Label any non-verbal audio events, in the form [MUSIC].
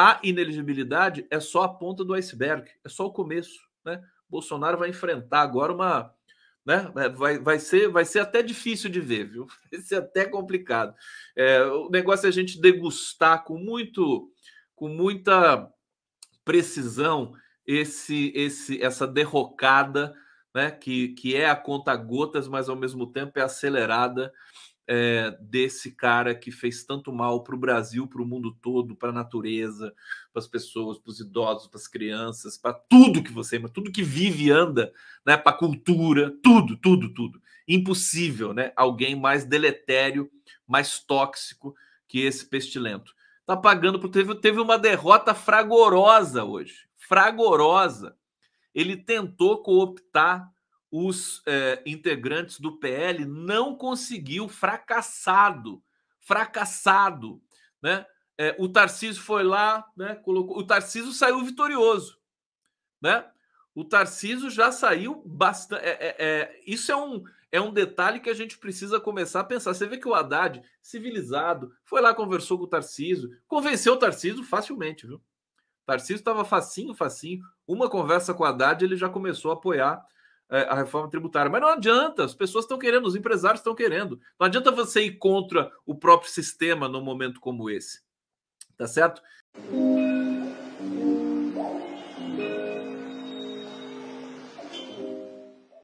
a ineligibilidade é só a ponta do iceberg, é só o começo. Né? Bolsonaro vai enfrentar agora uma. Né? Vai, vai, ser, vai ser até difícil de ver, viu? [LAUGHS] Vai ser até complicado. É, o negócio é a gente degustar com muito, com muita precisão esse, esse, essa derrocada, né? Que, que é a conta gotas, mas ao mesmo tempo é acelerada é, desse cara que fez tanto mal para o Brasil, para o mundo todo, para a natureza, para as pessoas, para os idosos, para as crianças, para tudo que você, tudo que vive e anda, né, para a cultura, tudo, tudo, tudo. Impossível, né? Alguém mais deletério, mais tóxico que esse pestilento. Tá pagando por teve, teve uma derrota fragorosa hoje, fragorosa. Ele tentou cooptar os é, integrantes do PL não conseguiu, fracassado, fracassado, né? É, o Tarcísio foi lá, né? Colocou, o Tarcísio saiu vitorioso, né? O Tarcísio já saiu bastante. É, é, é, isso é um, é um detalhe que a gente precisa começar a pensar. Você vê que o Haddad, civilizado, foi lá, conversou com o Tarcísio, convenceu o Tarcísio facilmente, viu? O Tarcísio estava facinho, facinho. Uma conversa com o Haddad, ele já começou a apoiar é, a reforma tributária. Mas não adianta, as pessoas estão querendo, os empresários estão querendo. Não adianta você ir contra o próprio sistema num momento como esse. Tá certo?